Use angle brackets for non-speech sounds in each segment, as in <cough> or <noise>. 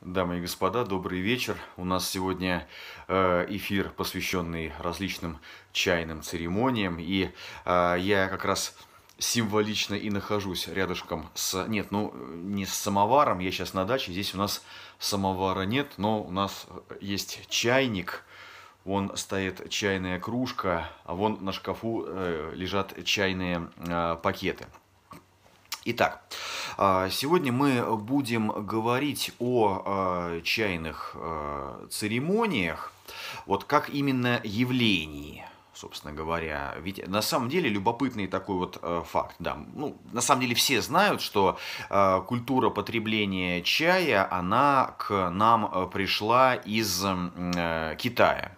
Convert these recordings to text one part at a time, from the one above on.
Дамы и господа, добрый вечер. У нас сегодня э, эфир, посвященный различным чайным церемониям. И э, я как раз символично и нахожусь рядышком с... Нет, ну, не с самоваром, я сейчас на даче. Здесь у нас самовара нет, но у нас э, есть чайник – Вон стоит чайная кружка, а вон на шкафу э, лежат чайные э, пакеты. Итак, а, сегодня мы будем говорить о а, чайных э, церемониях, вот как именно явлении – собственно говоря. Ведь на самом деле любопытный такой вот э, факт, да. Ну, на самом деле все знают, что э, культура потребления чая, она к нам э, пришла из э, Китая.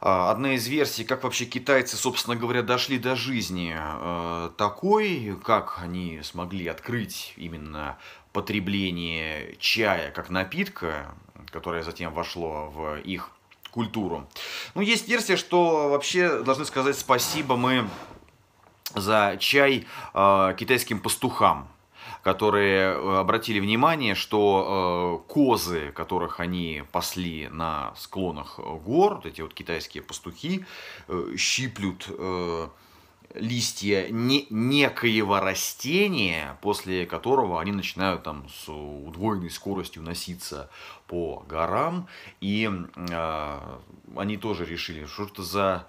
Э, одна из версий, как вообще китайцы, собственно говоря, дошли до жизни э, такой, как они смогли открыть именно потребление чая как напитка, которое затем вошло в их культуру. Ну, есть версия, что вообще должны сказать спасибо мы за чай э, китайским пастухам которые э, обратили внимание, что э, козы, которых они пасли на склонах гор, вот эти вот китайские пастухи, э, щиплют э, листья не, некоего растения, после которого они начинают там с удвоенной скоростью носиться по горам, и э, они тоже решили, что это за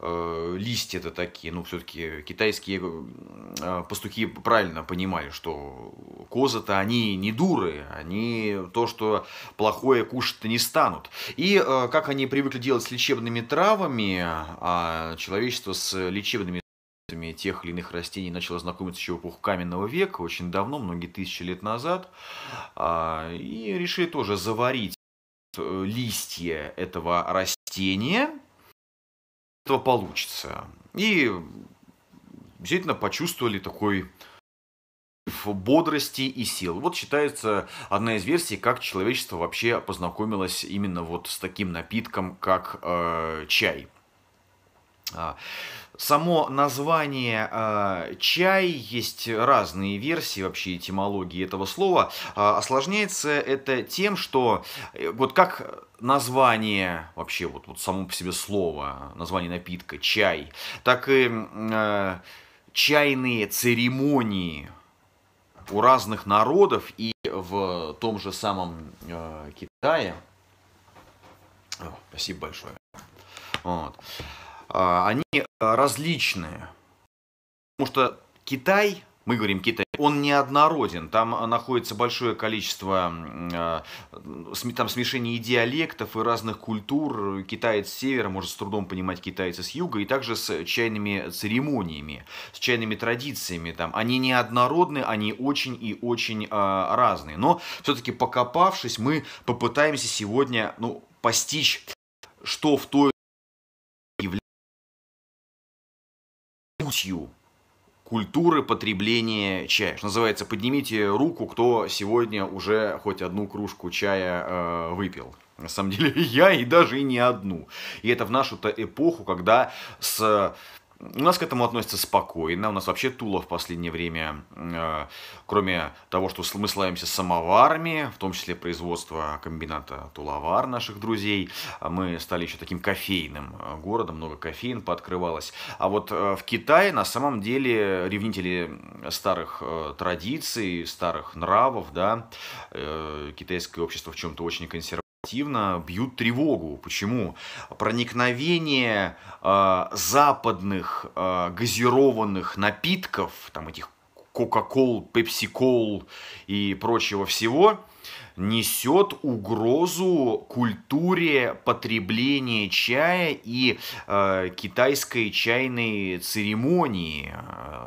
э, листья-то такие, ну, все-таки китайские э, пастухи правильно понимали, что козы-то они не дуры, они то, что плохое кушать-то не станут. И э, как они привыкли делать с лечебными травами, а человечество с лечебными рецептами тех или иных растений начала знакомиться еще в эпоху каменного века, очень давно, многие тысячи лет назад, а, и решили тоже заварить э, листья этого растения, этого получится. И действительно почувствовали такой бодрости и сил. Вот считается одна из версий, как человечество вообще познакомилось именно вот с таким напитком, как э, чай. А, само название э, чай, есть разные версии вообще этимологии этого слова. Э, осложняется это тем, что э, вот как название, вообще вот, вот само по себе слово, название напитка чай, так и э, чайные церемонии у разных народов и в том же самом э, Китае. О, спасибо большое. Вот. А, они э, различные. Потому что Китай, мы говорим Китай, он неоднороден. Там э, находится большое количество э, там смешений и диалектов, и разных культур. Китаец с севера может с трудом понимать китайца с юга, и также с чайными церемониями, с чайными традициями. Там. Они неоднородны, они очень и очень а, разные. Но все-таки покопавшись, мы попытаемся сегодня ну, постичь, что в той сутью культуры потребления чая. Что называется, поднимите руку, кто сегодня уже хоть одну кружку чая э, выпил. На самом деле <laughs> я и даже и не одну. И это в нашу-то эпоху, когда с у нас к этому относится спокойно. У нас вообще Тула в последнее время, э, кроме того, что мы славимся самоварами, в том числе производство комбината Туловар наших друзей, а мы стали еще таким кофейным э, городом, много кофеин пооткрывалось. А вот э, в Китае на самом деле ревнители старых э, традиций, старых нравов, да, э, китайское общество в чем-то очень консервативное, активно бьют тревогу. Почему? Проникновение э, западных э, газированных напитков, там этих Кока-Кол, Пепси-Кол и прочего всего – несет угрозу культуре потребления чая и э, китайской чайной церемонии.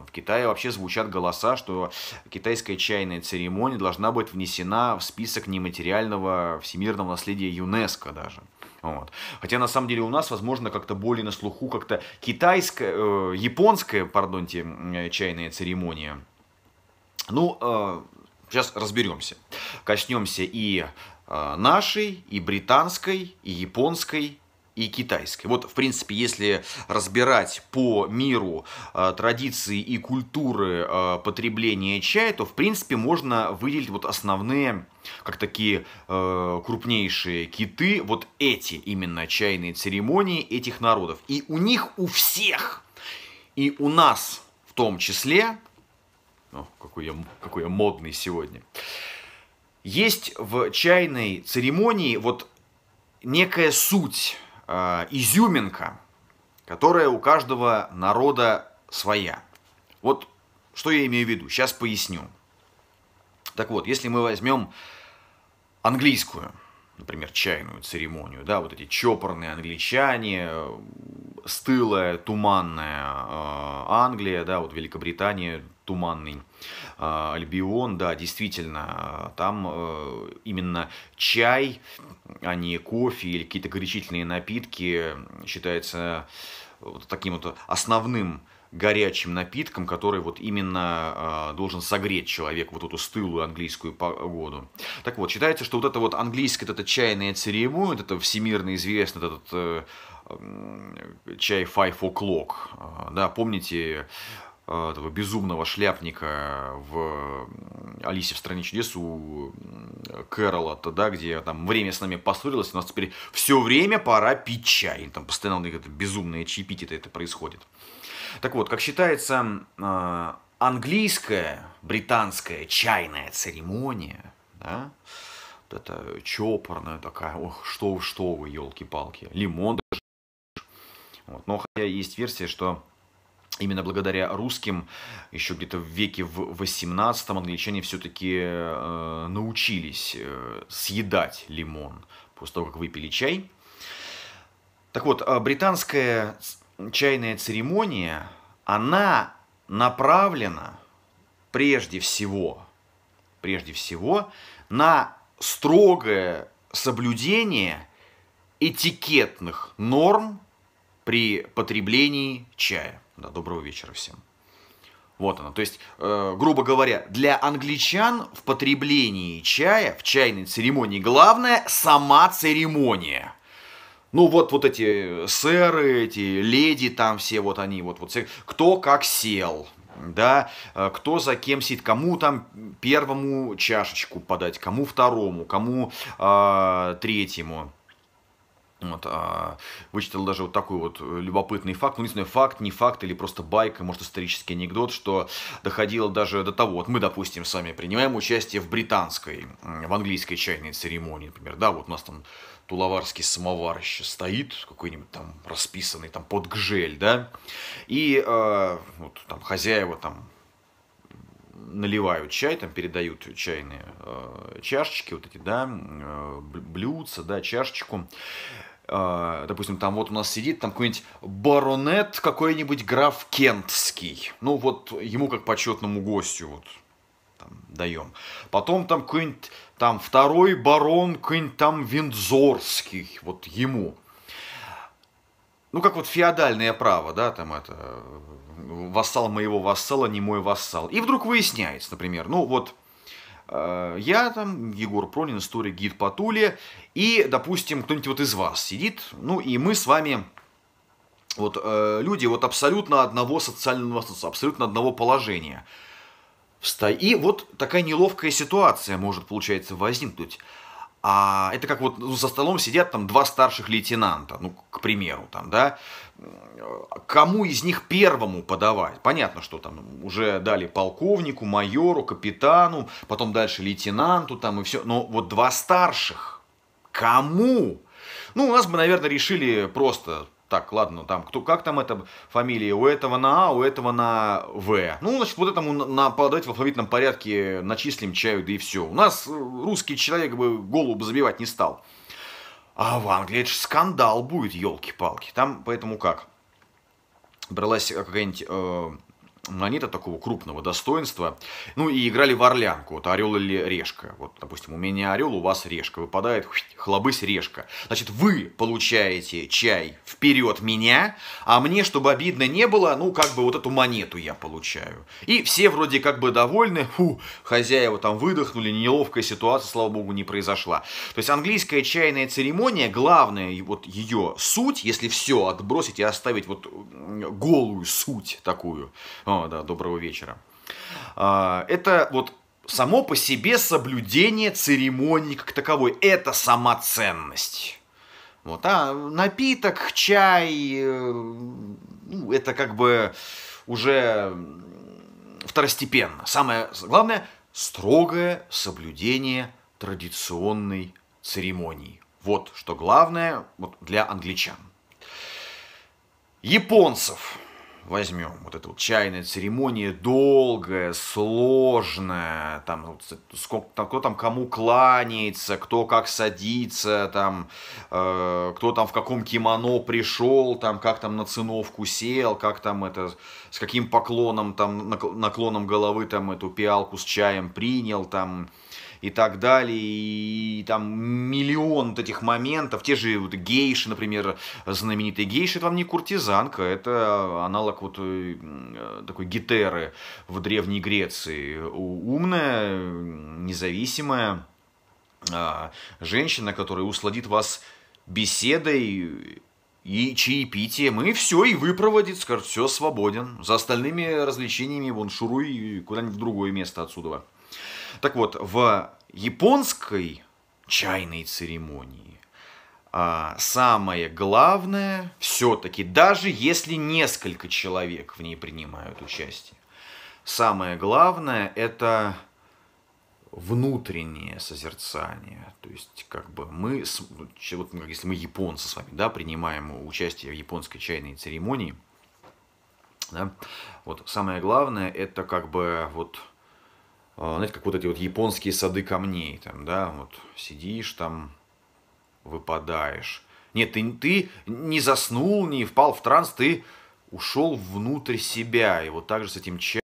В Китае вообще звучат голоса, что китайская чайная церемония должна быть внесена в список нематериального всемирного наследия ЮНЕСКО даже. Вот. Хотя на самом деле у нас, возможно, как-то более на слуху, как-то китайская, э, японская, пардонте, э, чайная церемония. Ну, э, Сейчас разберемся. Коснемся и э, нашей, и британской, и японской, и китайской. Вот, в принципе, если разбирать по миру э, традиции и культуры э, потребления чая, то, в принципе, можно выделить вот основные, как такие э, крупнейшие киты, вот эти именно чайные церемонии этих народов. И у них у всех, и у нас в том числе, о, ну, какой я, какой я модный сегодня. Есть в чайной церемонии вот некая суть, э, изюминка, которая у каждого народа своя. Вот что я имею в виду, сейчас поясню. Так вот, если мы возьмем английскую, например, чайную церемонию, да, вот эти чопорные англичане, э, стылая, туманная э, Англия, да, вот Великобритания, туманный. А, Альбион, да, действительно, там э, именно чай, а не кофе или какие-то горячительные напитки считается э, вот таким вот основным горячим напитком, который вот именно э, должен согреть человек вот эту стылую английскую погоду. Так вот, считается, что вот это вот английская, вот эта чайная церемония, вот это всемирно известный вот этот э, чай Five O'Clock, э, да, помните, Э, этого безумного шляпника в «Алисе в стране чудес» у Кэрола-то, да, где там время с нами поссорилось, у нас теперь все время пора пить чай. И там постоянно это безумное чаепитие это происходит. Так вот, как считается, э, английская, британская чайная церемония, да, вот это чопорная такая, ох, что вы, что вы, елки-палки, лимон даже. Вот. Но хотя есть версия, что именно благодаря русским еще где-то в веке в 18 англичане все-таки э, научились э, съедать лимон после того, как выпили чай. Так вот, а британская чайная церемония, она направлена прежде всего, прежде всего на строгое соблюдение этикетных норм при потреблении чая. Да, доброго вечера всем. Вот оно. То есть, э, грубо говоря, для англичан в потреблении чая, в чайной церемонии, главное сама церемония. Ну вот, вот эти сэры, эти леди там все, вот они, вот, вот все, кто как сел, да, э, кто за кем сидит, кому там первому чашечку подать, кому второму, кому э, третьему. Вот, а, вычитал даже вот такой вот э, любопытный факт, ну не знаю, факт, не факт или просто байка, может исторический анекдот, что доходило даже до того, вот мы, допустим, сами принимаем участие в британской, в английской чайной церемонии, например, да, вот у нас там туловарский самовар еще стоит, какой-нибудь там расписанный там под гжель, да, и э, вот там хозяева там наливают чай, там передают чайные э, чашечки, вот эти, да, э, блюдца, да, чашечку. Э, допустим, там вот у нас сидит там какой-нибудь баронет, какой-нибудь граф Кентский. Ну вот ему как почетному гостю вот там, даем. Потом там какой-нибудь там второй барон, какой-нибудь там Виндзорский, вот ему ну, как вот феодальное право, да, там это, э, вассал моего вассала, не мой вассал. И вдруг выясняется, например, ну, вот, э, я там, Егор Пронин, история гид по Туле, и, допустим, кто-нибудь вот из вас сидит, ну, и мы с вами, вот, э, люди вот абсолютно одного социального статуса, абсолютно одного положения. И вот такая неловкая ситуация может, получается, возникнуть. А это как вот за столом сидят там два старших лейтенанта, ну, к примеру, там, да, кому из них первому подавать? Понятно, что там уже дали полковнику, майору, капитану, потом дальше лейтенанту там и все, но вот два старших, кому? Ну, у нас бы, наверное, решили просто так, ладно, там, кто, как там эта фамилия, у этого на А, у этого на В. Ну, значит, вот этому на, на подать в алфавитном порядке начислим чаю, да и все. У нас э, русский человек бы голову забивать не стал. А в Англии это же скандал будет, елки-палки. Там поэтому как? Бралась какая-нибудь... Э, монета ну, такого крупного достоинства. Ну и играли в орлянку, вот орел или решка. Вот, допустим, у меня орел, у вас решка. Выпадает хлобысь решка. Значит, вы получаете чай вперед меня, а мне, чтобы обидно не было, ну как бы вот эту монету я получаю. И все вроде как бы довольны. Фу, хозяева там выдохнули, неловкая ситуация, слава богу, не произошла. То есть английская чайная церемония, главная вот ее суть, если все отбросить и оставить вот голую суть такую, а, Смирнова, да, доброго вечера. А, это вот само по себе соблюдение церемонии как таковой. Это самоценность. Вот, а напиток, чай, э, ну, это как бы уже второстепенно. Самое главное – строгое соблюдение традиционной церемонии. Вот что главное вот, для англичан. Японцев – возьмем вот эта вот чайная церемония, долгая, сложная, там сколько, кто там кому кланяется, кто как садится, там, э, кто там в каком кимоно пришел, там, как там на циновку сел, как там это, с каким поклоном, там, наклоном головы там эту пиалку с чаем принял, там, и так далее, и там миллион вот этих моментов, те же вот гейши, например, знаменитые гейши, это вам не куртизанка, это аналог вот э, такой гетеры в Древней Греции, умная, независимая а, женщина, которая усладит вас беседой, и чаепитием, и все, и выпроводит, скажет, все, свободен. За остальными развлечениями вон шуруй куда-нибудь в другое место отсюда. Так вот, в японской чайной церемонии а, самое главное все-таки, даже если несколько человек в ней принимают участие, самое главное это внутреннее созерцание. То есть, как бы мы, ну, вот, ну, если мы японцы с вами, да, принимаем участие в японской чайной церемонии, да, вот самое главное это как бы вот а, знаете, как вот эти вот японские сады камней, там, да, вот сидишь там, выпадаешь. Нет, ты, ты не заснул, не впал в транс, ты ушел внутрь себя. И вот так же с этим чаем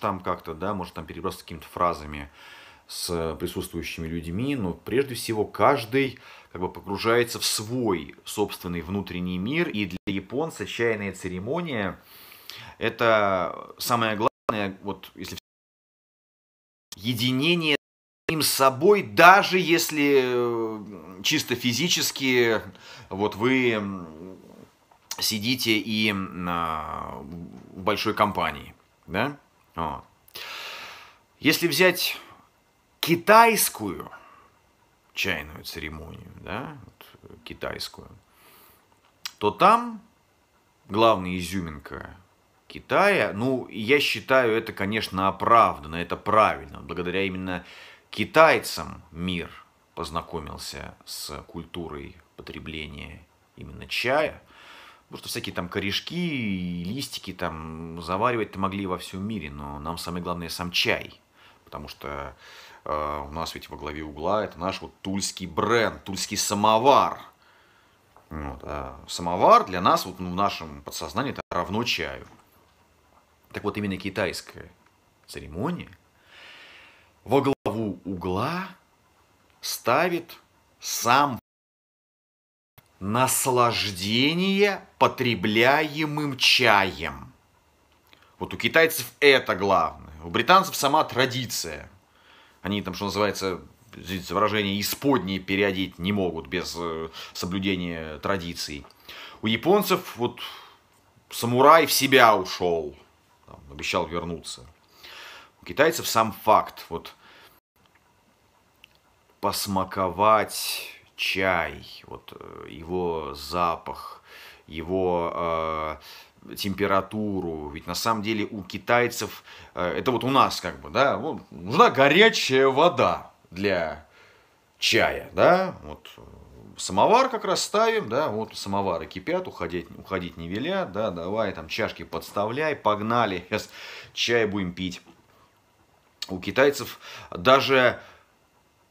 там как-то, да, может там перебраться какими-то фразами с присутствующими людьми, но прежде всего каждый как бы погружается в свой собственный внутренний мир, и для японца чайная церемония – это самое главное, вот если единение им собой, даже если чисто физически вот вы сидите и а, в большой компании, да? Вот. Если взять китайскую чайную церемонию, да, вот, э, китайскую, то там главная изюминка Китая. Ну, я считаю, это, конечно, оправданно, это правильно. Благодаря именно китайцам мир познакомился с культурой потребления именно чая. Потому что всякие там корешки и листики там заваривать-то могли во всем мире, но нам самое главное сам чай. Потому что э, у нас ведь во главе угла это наш вот тульский бренд, тульский самовар. Вот, а самовар для нас вот, ну, в нашем подсознании это равно чаю. Так вот, именно китайская церемония во главу угла ставит сам наслаждение потребляемым чаем. Вот у китайцев это главное. У британцев сама традиция. Они там, что называется, извините выражение, исподние переодеть не могут без э, соблюдения традиций. У японцев вот самурай в себя ушел обещал вернуться. У китайцев сам факт, вот посмаковать чай, вот э, его запах, его э, температуру. Ведь на самом деле у китайцев, э, это вот у нас как бы, да, вот, нужна горячая вода для чая, да, вот самовар как раз ставим, да, вот самовары кипят, уходить, уходить не веля, да, давай там чашки подставляй, погнали, сейчас чай будем пить. У китайцев даже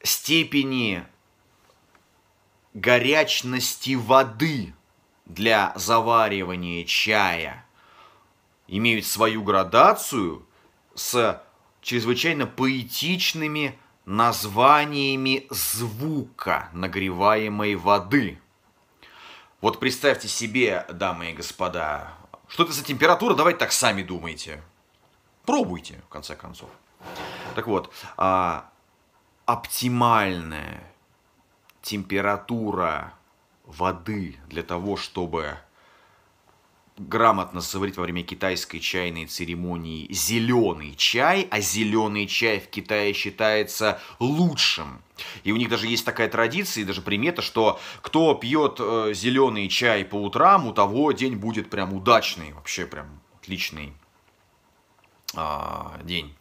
степени горячности воды для заваривания чая имеют свою градацию с чрезвычайно поэтичными названиями звука нагреваемой воды. Вот представьте себе, дамы и господа, что это за температура, давайте так сами думайте. Пробуйте, в конце концов. Так вот, а, оптимальная температура воды для того, чтобы грамотно сварить во время китайской чайной церемонии зеленый чай, а зеленый чай в Китае считается лучшим. И у них даже есть такая традиция, и даже примета, что кто пьет э, зеленый чай по утрам, у того день будет прям удачный, вообще прям отличный э, день.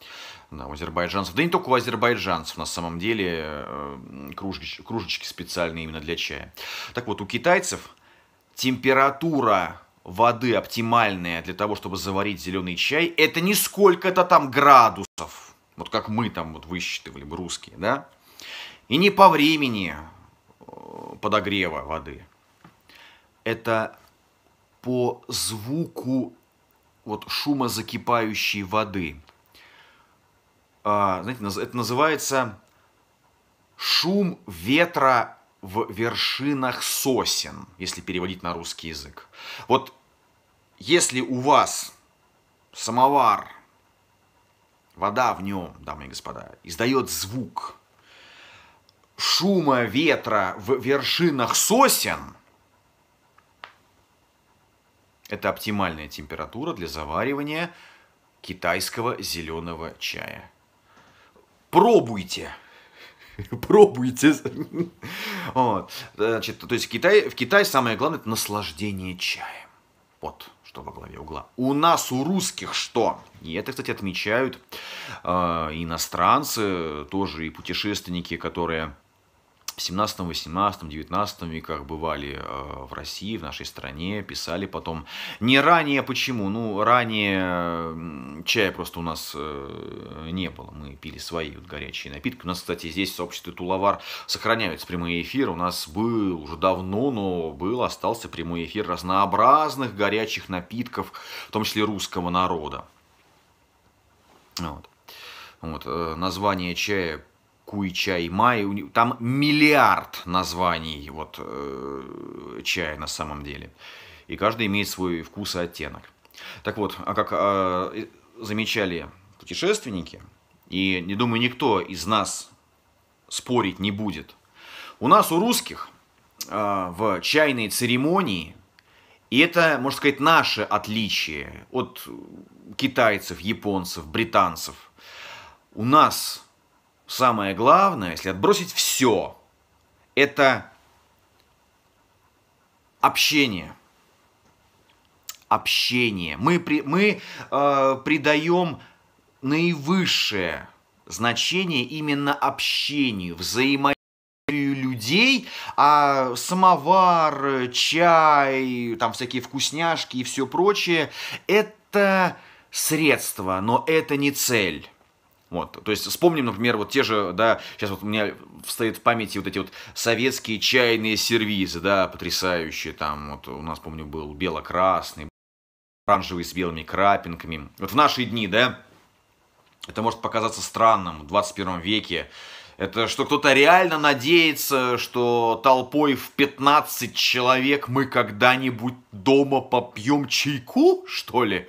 Да, у азербайджанцев, да не только у азербайджанцев, на самом деле э, кружечки, кружечки специальные именно для чая. Так вот, у китайцев температура воды оптимальная для того, чтобы заварить зеленый чай, это не сколько-то там градусов, вот как мы там вот высчитывали, русские, да, и не по времени э, подогрева воды. Это по звуку вот шума закипающей воды. А, знаете, это называется шум ветра в вершинах сосен, если переводить на русский язык. Вот если у вас самовар, вода в нем, дамы и господа, издает звук шума ветра в вершинах сосен, это оптимальная температура для заваривания китайского зеленого чая. Пробуйте! <laughs> Пробуйте. Вот. Значит, то есть в Китае, в Китае самое главное это наслаждение чаем. Вот что во главе угла. У нас, у русских, что? И это, кстати, отмечают э, иностранцы, тоже и путешественники, которые в 17, 18, 19 веках бывали э, в России, в нашей стране, писали потом. Не ранее почему? Ну, ранее чая просто у нас э, не было. Мы пили свои вот горячие напитки. У нас, кстати, здесь в сообществе Туловар сохраняются прямые эфиры. У нас был уже давно, но был, остался прямой эфир разнообразных горячих напитков, в том числе русского народа. Вот. Вот, э, название чая куй-чай, май, там миллиард названий вот, э, чая на самом деле. И каждый имеет свой вкус и оттенок. Так вот, а как э, замечали путешественники, и не думаю, никто из нас спорить не будет. У нас, у русских, э, в чайной церемонии, и это, можно сказать, наше отличие от китайцев, японцев, британцев. У нас самое главное, если отбросить все, это общение. Общение. Мы, при, мы э, придаем наивысшее значение именно общению, взаимодействию людей, а самовар, чай, там всякие вкусняшки и все прочее – это средство, но это не цель. Вот. То есть вспомним, например, вот те же, да, сейчас вот у меня встает в памяти вот эти вот советские чайные сервизы, да, потрясающие, там вот у нас, помню, был бело-красный, оранжевый с белыми крапинками. Вот в наши дни, да, это может показаться странным в 21 веке, это что кто-то реально надеется, что толпой в 15 человек мы когда-нибудь дома попьем чайку, что ли?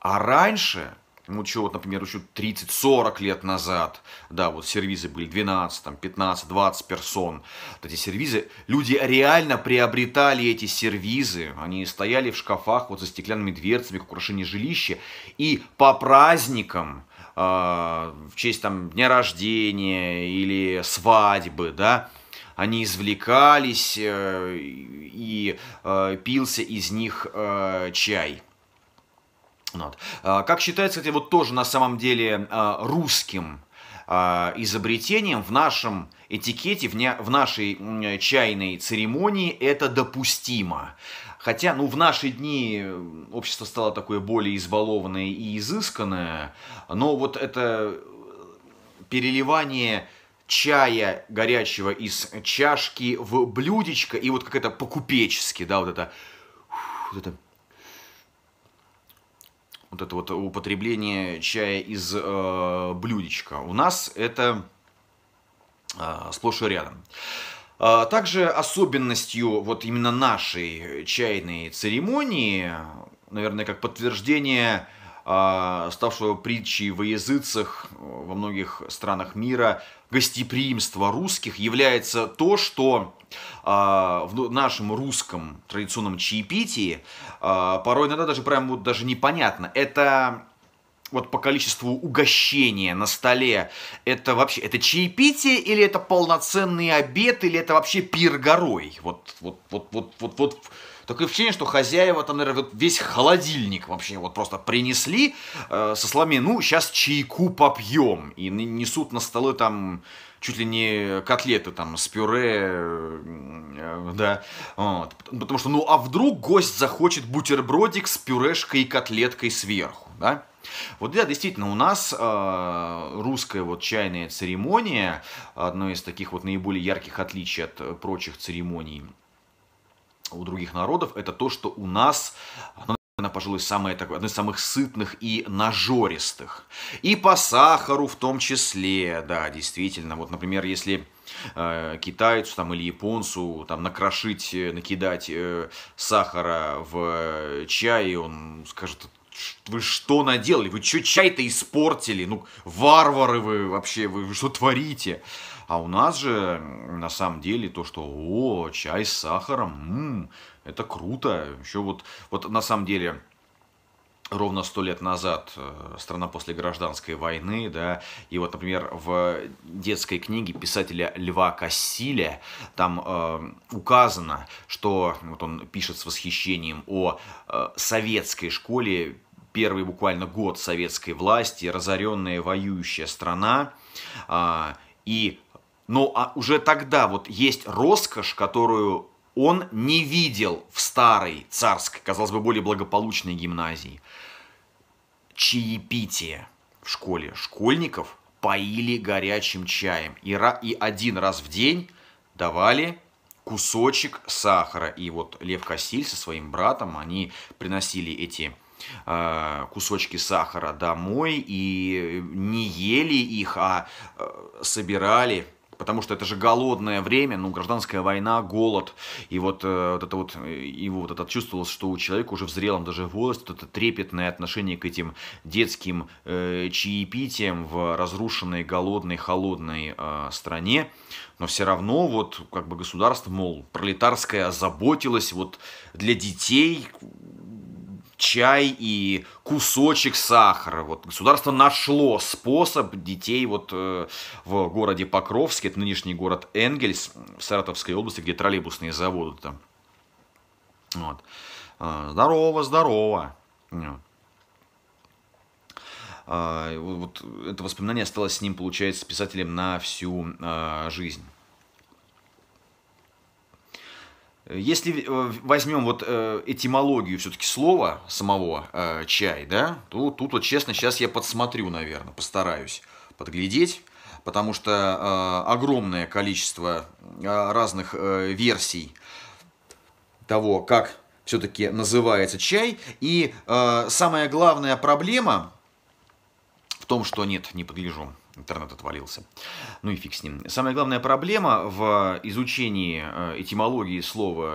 А раньше ну, что вот, например, еще 30-40 лет назад, да, вот сервизы были 12, там, 15, 20 персон, вот эти сервизы, люди реально приобретали эти сервизы, они стояли в шкафах вот со стеклянными дверцами, как украшение жилища, и по праздникам, э, в честь там дня рождения или свадьбы, да, они извлекались э, и э, пился из них э, чай astronaut. А, как считается, кстати, вот тоже на самом деле а, русским а, изобретением в нашем этикете, в нашей чайной церемонии это допустимо. Хотя, ну, в наши дни общество стало такое более избалованное и изысканное, но вот это переливание чая горячего из чашки в блюдечко, и вот как это по-купечески, да, вот это, вот это вот это вот употребление чая из э, блюдечка. У нас это э, сплошь и рядом. Э, также особенностью вот именно нашей чайной церемонии, наверное, как подтверждение э, а, ставшего притчей во языцах во многих странах мира, гостеприимство русских является то, что а, в нашем русском традиционном чаепитии а, порой иногда даже прям вот даже непонятно. Это вот по количеству угощения на столе, это вообще, это чаепитие или это полноценный обед, или это вообще пир горой? Вот, вот, вот, вот, вот, вот, Такое ощущение, что хозяева там, наверное, весь холодильник вообще вот просто принесли э, со словами, ну, сейчас чайку попьем. И несут на столы там чуть ли не котлеты там с пюре, э, да, вот. потому что, ну, а вдруг гость захочет бутербродик с пюрешкой и котлеткой сверху, да? Вот да, действительно, у нас э, русская вот чайная церемония, одно из таких вот наиболее ярких отличий от э, прочих церемоний, у других народов, это то, что у нас, оно, наверное, пожалуй, самое такое, одно из самых сытных и нажористых. И по сахару в том числе, да, действительно. Вот, например, если э, китайцу там, или японцу там, накрошить, э, накидать э, сахара в э, чай, он скажет, вы что наделали? Вы что чай-то испортили? Ну, варвары вы вообще, вы, вы что творите? А у нас же на самом деле то, что о, чай с сахаром, м-м, это круто. Еще вот, вот на самом деле ровно сто лет назад, э, страна после гражданской войны, да, и вот, например, в детской книге писателя Льва Кассиля там э, указано, что, вот он пишет с восхищением о э, советской школе, первый буквально год советской власти, разоренная воюющая страна, э, и но ну, а уже тогда вот есть роскошь, которую он не видел в старой царской, казалось бы, более благополучной гимназии. Чаепитие в школе школьников поили горячим чаем. И, и один раз в день давали кусочек сахара. И вот Лев Кассиль со своим братом, они приносили эти э, кусочки сахара домой и не ели их, а э, собирали Потому что это же голодное время, ну, гражданская война, голод. И вот, э, вот это вот, э, его вот это чувствовалось, что у человека уже в зрелом даже возрасте вот это трепетное отношение к этим детским э, чаепитиям в разрушенной, голодной, холодной э, стране. Но все равно вот как бы государство, мол, пролетарское озаботилось вот для детей чай и кусочек сахара. Вот государство нашло способ детей вот э, в городе Покровске, это нынешний город Энгельс в Саратовской области, где троллейбусные заводы там. Вот. Э, здорово, здорово. Э, вот. это воспоминание осталось с ним, получается, с писателем на всю э, жизнь. Если э, возьмем вот э, этимологию все-таки слова самого э, чай, да, то тут вот честно сейчас я подсмотрю, наверное, постараюсь подглядеть, потому что огромное количество разных версий того, как все-таки называется чай. И самая главная проблема в том, что нет, не подгляжу интернет отвалился. Ну и фиг с ним. Самая главная проблема в э, изучении э, этимологии слова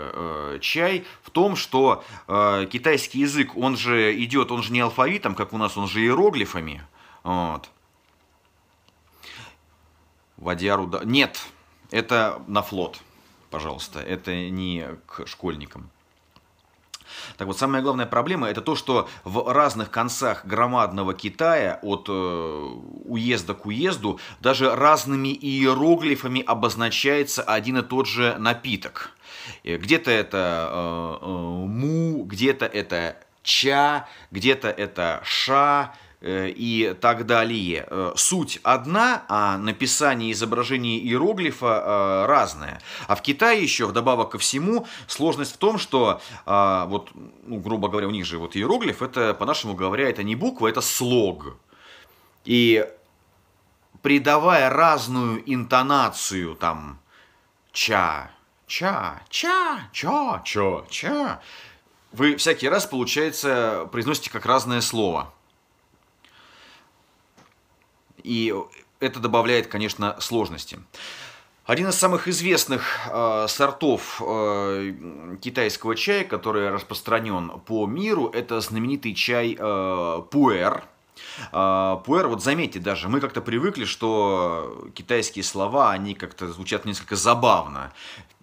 э, «чай» в том, что китайский язык, он же идет, он же не алфавитом, как у нас, он же иероглифами. Вот. Вадиару... Нет, это на флот, пожалуйста, это не к школьникам. Так вот, самая главная проблема это то, что в разных концах громадного Китая, от э, уезда к уезду, даже разными иероглифами обозначается один и тот же напиток. Э, где-то это э, э, му, где-то это ча, где-то это ша, Э, и так далее. Э, суть одна, а написание изображений иероглифа э, разное. А в Китае еще, вдобавок ко всему, сложность в том, что, вот, ну, грубо говоря, у них же вот иероглиф, это, по-нашему говоря, это не буква, это слог. И придавая разную интонацию, там, ча, ча, ча, ча, ча, ча, вы всякий раз, получается, произносите как разное слово – и это добавляет, конечно, сложности. Один из самых известных э, сортов э, китайского чая, который распространен по миру, это знаменитый чай э, пуэр. А, пуэр, вот заметьте даже, мы как-то привыкли, что китайские слова, они как-то звучат несколько забавно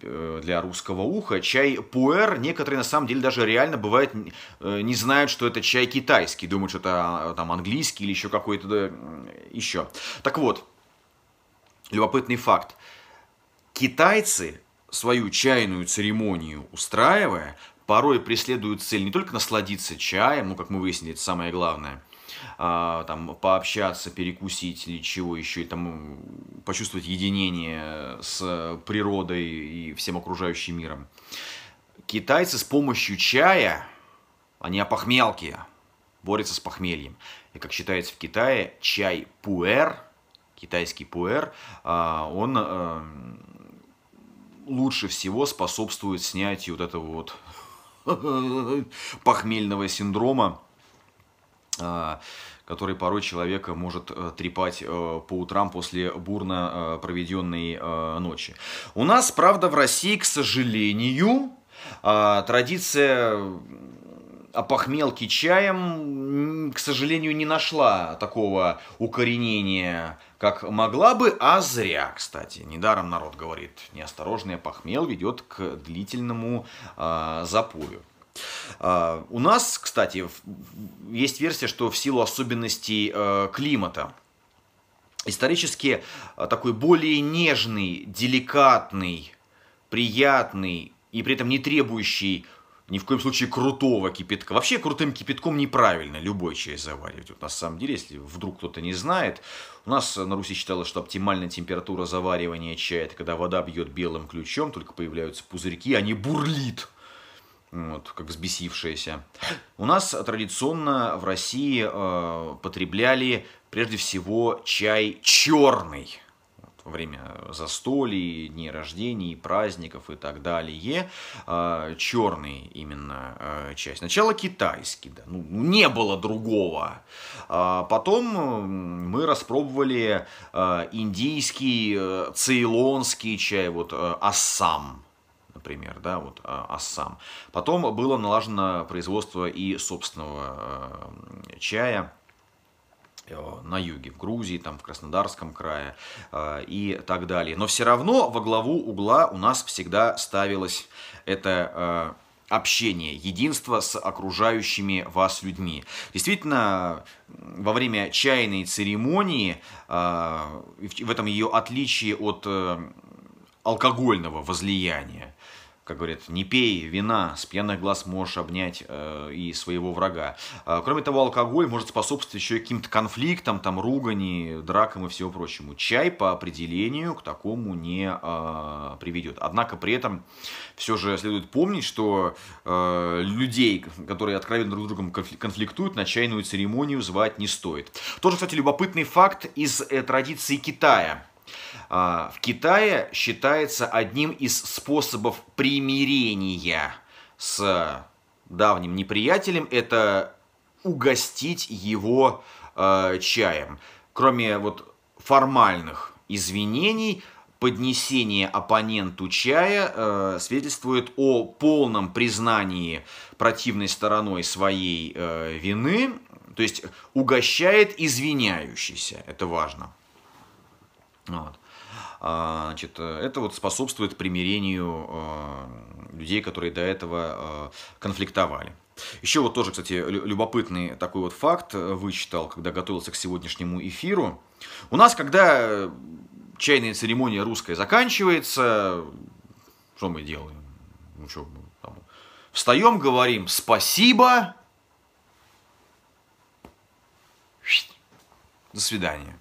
э, для русского уха. Чай пуэр, некоторые на самом деле даже реально бывает э, не знают, что это чай китайский, думают, что это а, там английский или еще какой-то еще. Так вот, любопытный факт. Китайцы свою чайную церемонию устраивая, порой преследуют цель не только насладиться чаем, ну, как мы выяснили, это самое главное – а, там, пообщаться, перекусить или чего еще, и там почувствовать единение с природой и всем окружающим миром. Китайцы с помощью чая, они опохмелки, борются с похмельем. И как считается в Китае, чай пуэр, китайский пуэр, а, он а, лучше всего способствует снятию вот этого вот <laughs> похмельного синдрома, а, который порой человека может э, трепать э, по утрам после бурно э, проведенной ночи. У нас, правда, в России, к сожалению, а, традиция опохмелки чаем, к сожалению, не нашла такого укоренения, как могла бы, а зря, кстати. Недаром народ говорит, неосторожный похмел ведет к длительному э, запою. А, у нас, кстати, есть версия, что в силу особенностей э, климата исторически а, такой более нежный, деликатный, приятный и при этом не требующий ни в коем случае крутого кипятка. Вообще крутым кипятком неправильно любой чай заваривать. Вот на самом деле, если вдруг кто-то не знает, у нас на Руси считалось, что оптимальная температура заваривания чая – это когда вода бьет белым ключом, только появляются пузырьки, а не бурлит вот, как взбесившаяся. У нас традиционно в России э, потребляли прежде всего чай черный во время застолий, дней рождений, праздников и так далее. Э, черный именно э, чай. Сначала китайский, да. Ну, ну не было другого. Э, потом мы распробовали индийский, цейлонский чай, вот ассам например, да, вот Ассам. Потом было налажено производство и собственного э, чая, э, на юге, в Грузии, там, в Краснодарском крае э, и так далее. Но все равно во главу угла у нас всегда ставилось это э, общение, единство с окружающими вас людьми. Действительно, во время чайной церемонии, э, в этом ее отличие от э, алкогольного возлияния. Как говорят, не пей вина, с пьяных глаз можешь обнять э, и своего врага. Э, кроме того, алкоголь может способствовать еще каким-то конфликтам, там, ругани, дракам и всего прочему. Чай по определению к такому не э, а, приведет. Однако при этом все же следует помнить, что э, людей, которые откровенно друг с другом конфликтуют, на чайную церемонию звать не стоит. Тоже, кстати, любопытный факт из э, традиции Китая а, в Китае считается одним из способов примирения с давним неприятелем – это угостить его э, чаем. Кроме вот формальных извинений, поднесение оппоненту чая э, свидетельствует о полном признании противной стороной своей э, вины, то есть угощает извиняющийся, это важно. Вот. А, значит, это вот способствует примирению а, людей, которые до этого а, конфликтовали. Еще вот тоже, кстати, любопытный такой вот факт э, вычитал, когда готовился к сегодняшнему эфиру. У нас, когда чайная церемония русская заканчивается, что мы делаем? Ну что, там, встаем, говорим «спасибо», до свидания.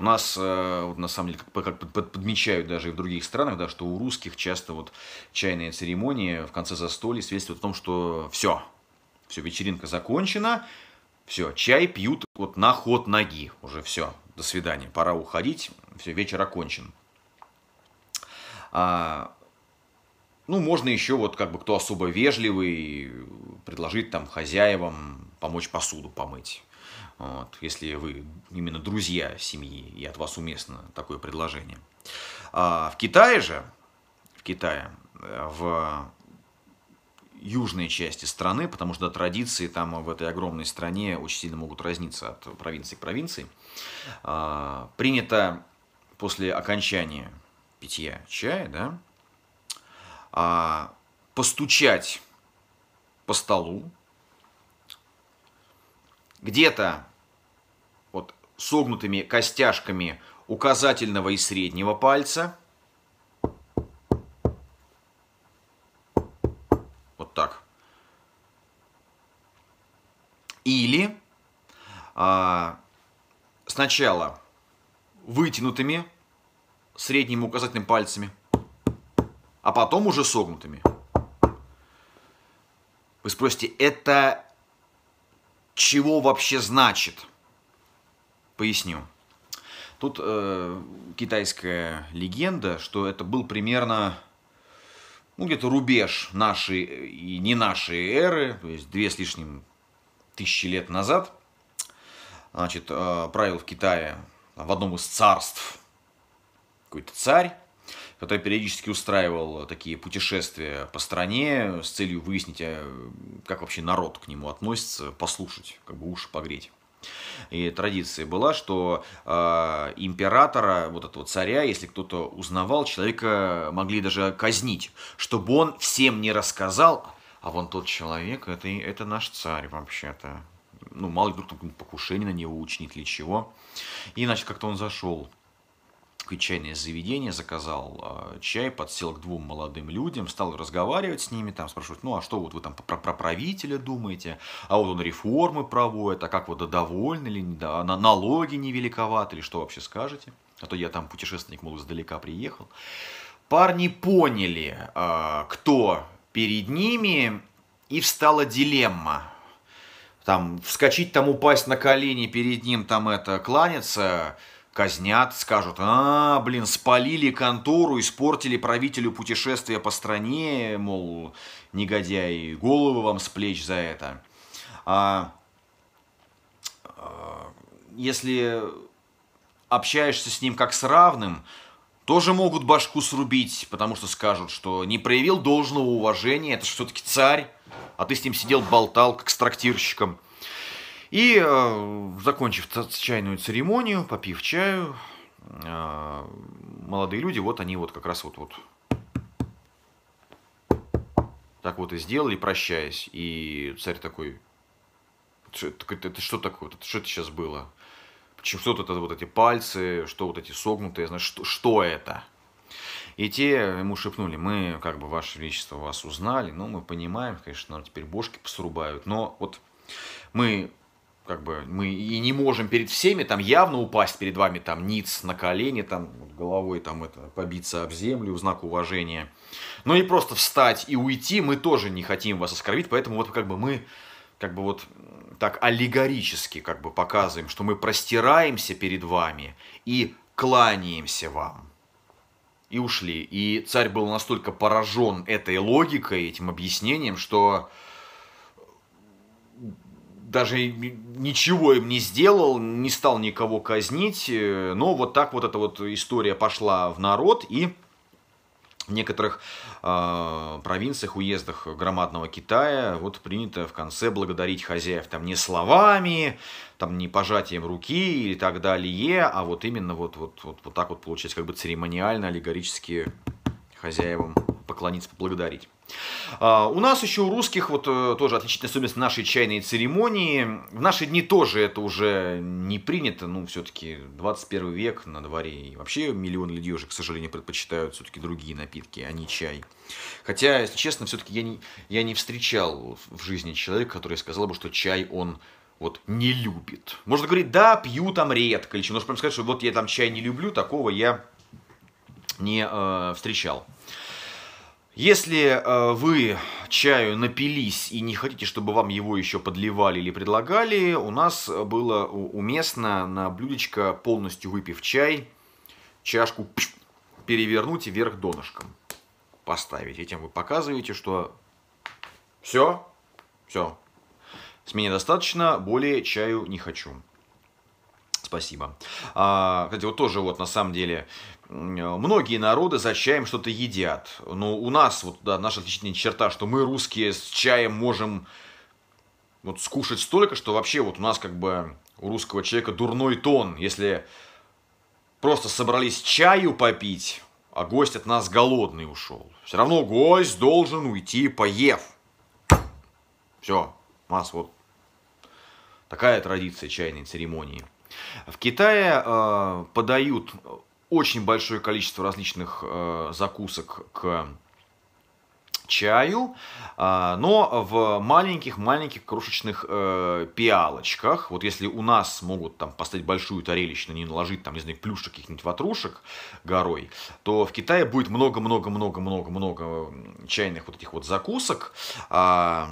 У нас, э, вот на самом деле, как, как подмечают даже и в других странах, да, что у русских часто вот чайные церемонии в конце застолья свидетельствуют о том, что все, все, вечеринка закончена, все, чай пьют вот на ход ноги, уже все, до свидания, пора уходить, все, вечер окончен. А, ну, можно еще вот как бы кто особо вежливый, предложить там хозяевам помочь посуду помыть. Вот, если вы именно друзья семьи, и от вас уместно такое предложение. А в Китае же, в Китае, э, в южной части страны, потому что традиции там в этой огромной стране очень сильно могут разниться от провинции к провинции, а, принято после окончания питья чая, да, а, постучать по столу, где-то согнутыми костяшками указательного и среднего пальца. Вот так. Или а, сначала вытянутыми средним и указательным пальцами, а потом уже согнутыми. Вы спросите, это чего вообще значит? Поясню. Тут э, китайская легенда, что это был примерно ну, где-то рубеж нашей и не нашей эры, то есть две с лишним тысячи лет назад. Значит, э, правил в Китае в одном из царств какой-то царь, который периодически устраивал такие путешествия по стране с целью выяснить, э, как вообще народ к нему относится, послушать, как бы уши погреть. И традиция была, что э, императора, вот этого царя, если кто-то узнавал, человека могли даже казнить, чтобы он всем не рассказал, а вон тот человек, это, это наш царь вообще-то. Ну, мало ли вдруг там покушение на него учинит или чего. И, значит, как-то он зашел мальчишкой чайное заведение, заказал а, чай, подсел к двум молодым людям, стал разговаривать с ними, там спрашивать, ну а что вот вы там про, про правителя думаете, а вот он реформы проводит, а как вот да, довольны ли да, а на, налоги не великоваты, или что вообще скажете, а то я там путешественник, мол, издалека приехал. Парни поняли, а, кто перед ними, и встала дилемма там вскочить, там упасть на колени перед ним, там это кланяться, Казнят, скажут, а, блин, спалили контору, испортили правителю путешествия по стране, мол, негодяи, головы вам с плеч за это. А, а, если общаешься с ним как с равным, тоже могут башку срубить, потому что скажут, что не проявил должного уважения, это же все-таки царь, а ты с ним сидел, болтал, как с трактирщиком. И, э, закончив чайную церемонию, попив чаю, э, молодые люди, вот они вот как раз вот, вот так вот и сделали, прощаясь. И царь такой, это, что такое, что это сейчас было? Почему что это вот эти пальцы, что вот эти согнутые, знаешь, что, что это? И те ему шепнули, мы, как бы, Ваше Величество, вас узнали, но ну, мы понимаем, конечно, нам теперь бошки посрубают, но вот мы как бы мы и не можем перед всеми там явно упасть перед вами там ниц на колени, там головой там это побиться об землю в знак уважения. но ну и просто встать и уйти мы тоже не хотим вас оскорбить, поэтому вот как бы мы как бы вот так аллегорически как бы показываем, что мы простираемся перед вами и кланяемся вам. И ушли. И царь был настолько поражен этой логикой, этим объяснением, что даже ничего им не сделал, не стал никого казнить, э, но вот так вот эта вот история пошла в народ и в некоторых э, провинциях, уездах громадного Китая вот принято в конце благодарить хозяев там не словами, там не пожатием руки и так далее, а вот именно вот, вот, вот, вот так вот получается как бы церемониально, аллегорически хозяевам поклониться, поблагодарить. А, у нас еще у русских вот э, тоже отличительная особенность нашей чайной церемонии. В наши дни тоже это уже не принято, ну, все-таки 21 век на дворе. И вообще миллион людей уже, к сожалению, предпочитают все-таки другие напитки, а не чай. Хотя, если честно, все-таки я не, я не встречал в жизни человека, который сказал бы, что чай он вот не любит. Можно говорить, да, пью там редко, или что. Можно прям сказать, что вот я там чай не люблю, такого я не э, встречал. Если э, вы чаю напились и не хотите, чтобы вам его еще подливали или предлагали, у нас э, было уместно на блюдечко, полностью выпив чай, чашку перевернуть и вверх донышком поставить. Этим вы показываете, что все, все, с меня достаточно, более чаю не хочу. Спасибо. А, кстати, вот тоже вот на самом деле Э, многие народы за чаем что-то едят. Но у нас вот да, наша отличительная черта, что мы русские с чаем можем вот скушать столько, что вообще вот у нас как бы у русского человека дурной тон, если просто собрались чаю попить, а гость от нас голодный ушел. Все равно гость должен уйти, поев. Все, у нас вот такая традиция чайной церемонии. В Китае э, подают очень большое количество различных э, закусок к чаю, а, но в маленьких-маленьких крошечных э, пиалочках. Вот если у нас могут там поставить большую тарелищу, не наложить там, не знаю, плюшек каких-нибудь ватрушек горой, то в Китае будет много-много-много-много-много чайных вот этих вот закусок, э,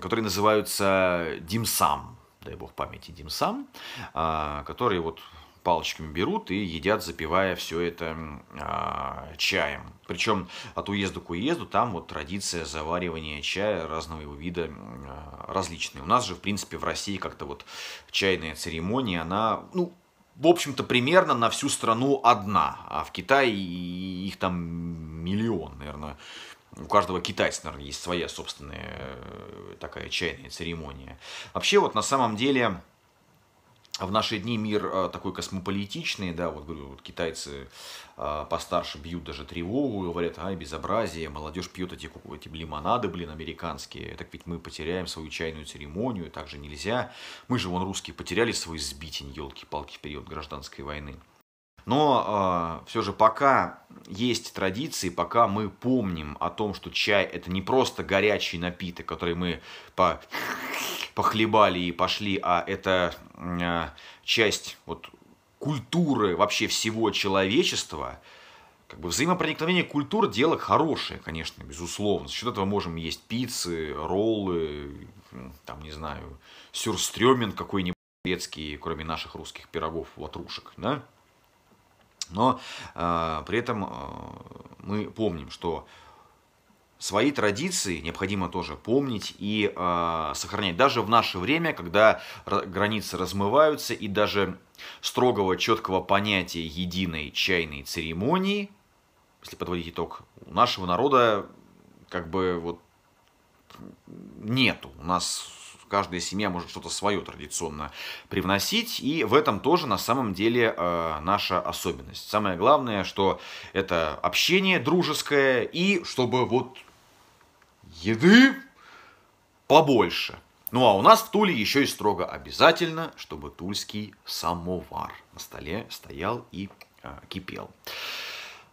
которые называются димсам дай бог памяти, димсам, э, которые вот палочками берут и едят, запивая все это э, чаем. Причем от уезда к уезду там вот традиция заваривания чая разного его вида э, различная. У нас же, в принципе, в России как-то вот чайная церемония, она, ну, в общем-то, примерно на всю страну одна, а в Китае их там миллион, наверное, у каждого китайца, наверное, есть своя собственная э, такая чайная церемония. Вообще, вот на самом деле, а в наши дни мир а, такой космополитичный, да, вот говорю, вот китайцы а, постарше бьют даже тревогу, говорят, ай, безобразие, молодежь пьет эти, эти лимонады, блин, американские, так ведь мы потеряем свою чайную церемонию, так же нельзя. Мы же, вон, русские, потеряли свой сбитень, елки-палки, в период гражданской войны. Но э, все же пока есть традиции, пока мы помним о том, что чай это не просто горячий напиток, который мы по похлебали и пошли, а это э, часть вот культуры вообще всего человечества, как бы взаимопроникновение культур – дело хорошее, конечно, безусловно. За счет этого можем есть пиццы, роллы, там, не знаю, сюрстрёмин какой-нибудь турецкий, кроме наших русских пирогов, ватрушек, да? Но э, при этом э, мы помним, что свои традиции необходимо тоже помнить и э, сохранять. Даже в наше время, когда границы размываются и даже строгого, четкого понятия единой чайной церемонии, если подводить итог, у нашего народа как бы вот нету. У нас каждая семья может что-то свое традиционно привносить, и в этом тоже на самом деле э, наша особенность. Самое главное, что это общение дружеское, и чтобы вот еды побольше. Ну а у нас в Туле еще и строго обязательно, чтобы тульский самовар на столе стоял и э, кипел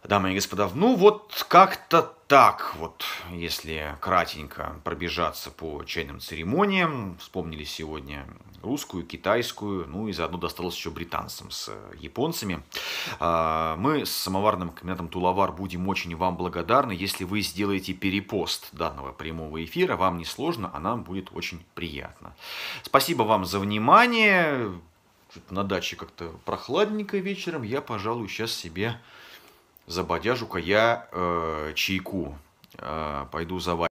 дамы и господа. Ну вот как-то так вот, если кратенько пробежаться по чайным церемониям. Вспомнили сегодня русскую, китайскую, ну и заодно досталось еще британцам с японцами. А, мы с самоварным комендантом Тулавар будем очень вам благодарны, если вы сделаете перепост данного прямого эфира. Вам не сложно, а нам будет очень приятно. Спасибо вам за внимание. На даче как-то прохладненько вечером. Я, пожалуй, сейчас себе за бодяжука я э, чайку. Э, пойду заварю.